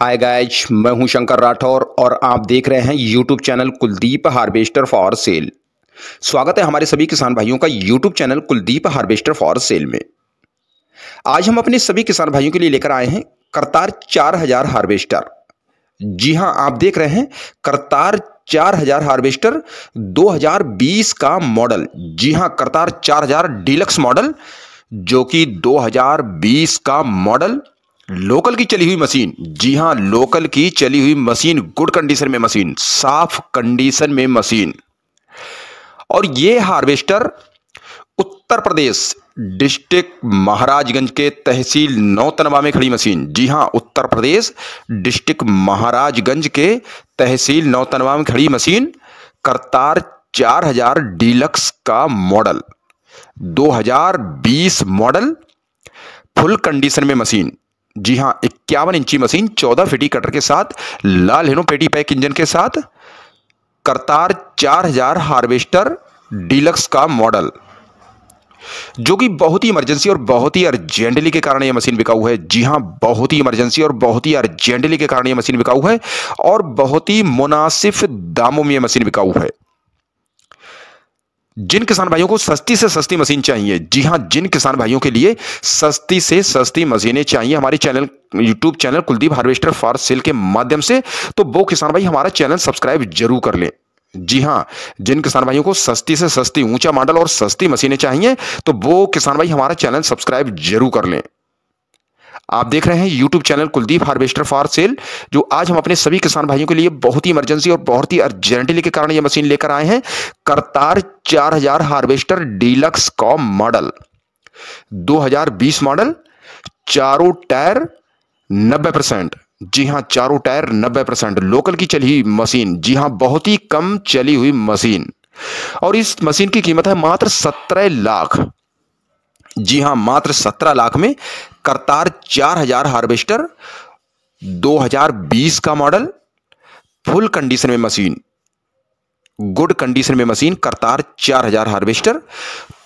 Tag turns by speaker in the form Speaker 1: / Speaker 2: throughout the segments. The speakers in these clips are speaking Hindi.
Speaker 1: हाय गाइज मैं हूं शंकर राठौर और आप देख रहे हैं YouTube channel Kuldeep harvester for sale स्वागत है हमारे सभी किसान भाइयों का YouTube channel Kuldeep harvester for sale में आज हम अपने सभी किसान भाइयों के लिए लेकर आए हैं करतार चार हजार हार्वेस्टर जी हां आप देख रहे हैं करतार चार हजार हार्वेस्टर 2020 का मॉडल जी हां करतार चार हजार डीलक्स मॉडल जो कि 2020 का मॉडल लोकल की चली हुई मशीन जी हां लोकल की चली हुई मशीन गुड कंडीशन में मशीन साफ कंडीशन में मशीन और ये हार्वेस्टर उत्तर प्रदेश डिस्ट्रिक्ट महाराजगंज के तहसील नौतनवा में खड़ी मशीन जी हां उत्तर प्रदेश डिस्ट्रिक्ट महाराजगंज के तहसील नौतनवा में खड़ी मशीन करतार 4000 डीलक्स का मॉडल 2020 मॉडल फुल कंडीशन में मशीन जी हाँ इक्यावन इंची मशीन चौदह फिटी कटर के साथ लाल हेनो पेटी पैक इंजन के साथ करतार चार हजार हार्वेस्टर डीलक्स का मॉडल जो कि बहुत ही इमरजेंसी और बहुत ही अर्जेंटली के कारण यह मशीन बिका हुआ है जी हाँ बहुत ही इमरजेंसी और बहुत ही अर्जेंटली के कारण यह मशीन बिका हुआ है और बहुत ही मुनासिब दामों में यह मशीन बिका हुआ है जिन किसान भाइयों को सस्ती से सस्ती मशीन चाहिए जी हाँ जिन किसान भाइयों के लिए सस्ती से सस्ती मशीनें चाहिए हमारे channel YouTube channel Kuldeep harvester for sale के माध्यम से तो वो किसान भाई हमारा चैनल सब्सक्राइब जरूर कर लें जी हाँ जिन किसान भाइयों को सस्ती से सस्ती ऊंचा मॉडल और सस्ती मशीनें चाहिए तो वो किसान भाई हमारा चैनल सब्सक्राइब जरूर कर लें आप देख रहे हैं YouTube channel Kuldeep harvester for sale जो आज हम अपने सभी किसान भाइयों के लिए बहुत ही इमरजेंसी और बहुत ही अर्जेंटली के कारण ये मशीन लेकर आए हैं करतार 4000 हार्वेस्टर डीलक्स का मॉडल 2020 मॉडल चारों टायर 90 परसेंट जी हां चारों टायर 90 परसेंट लोकल की चली हुई मशीन जी हां बहुत ही कम चली हुई मशीन और इस मशीन की कीमत है मात्र सत्रह लाख जी हां मात्र सत्रह लाख में करतार चार हजार हार्वेस्टर 2020 का मॉडल फुल कंडीशन में मशीन गुड कंडीशन में मशीन करतार चार हजार हार्वेस्टर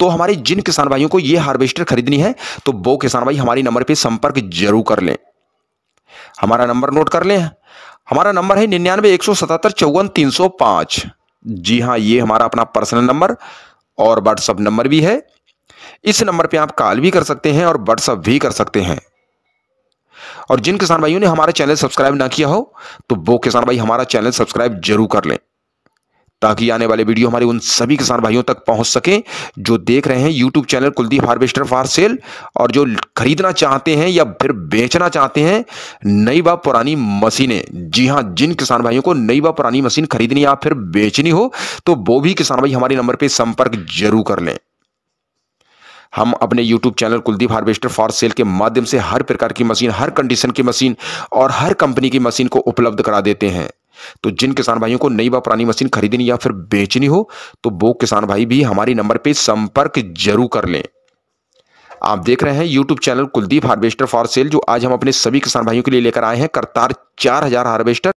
Speaker 1: तो हमारे जिन किसान भाइयों को ये हार्वेस्टर खरीदनी है तो वो किसान भाई हमारे नंबर पे संपर्क जरूर कर लें हमारा नंबर नोट कर लें हमारा नंबर है निन्यानवे एक सौ सतहत्तर चौवन तीन सौ पाँच जी हाँ ये हमारा अपना पर्सनल नंबर और व्हाट्सअप नंबर भी है इस नंबर पे आप कॉल भी कर सकते हैं और व्हाट्सअप भी कर सकते हैं और जिन किसान भाइयों ने हमारा चैनल सब्सक्राइब ना किया हो तो वो किसान भाई हमारा चैनल सब्सक्राइब जरूर कर लें ताकि आने वाले वीडियो हमारे उन सभी किसान भाइयों तक पहुंच सके जो देख रहे हैं YouTube channel Kuldeep harvester for sale और जो खरीदना चाहते हैं या फिर बेचना चाहते हैं नई व पुरानी मशीनें जी हां जिन किसान भाइयों को नई व पुरानी मशीन खरीदनी या फिर बेचनी हो तो वो भी किसान भाई हमारे नंबर पर संपर्क जरूर कर लें हम अपने YouTube channel Kuldeep harvester for sale के माध्यम से हर प्रकार की मशीन हर कंडीशन की मशीन और हर कंपनी की मशीन को उपलब्ध करा देते हैं तो जिन किसान भाइयों को नई व पुरानी मशीन खरीदनी या फिर बेचनी हो तो वो किसान भाई भी हमारे नंबर पर संपर्क जरूर कर लें आप देख रहे हैं YouTube channel Kuldeep harvester for sale जो आज हम अपने सभी किसान भाइयों के लिए लेकर आए हैं करतार चार हजार हार्वेस्टर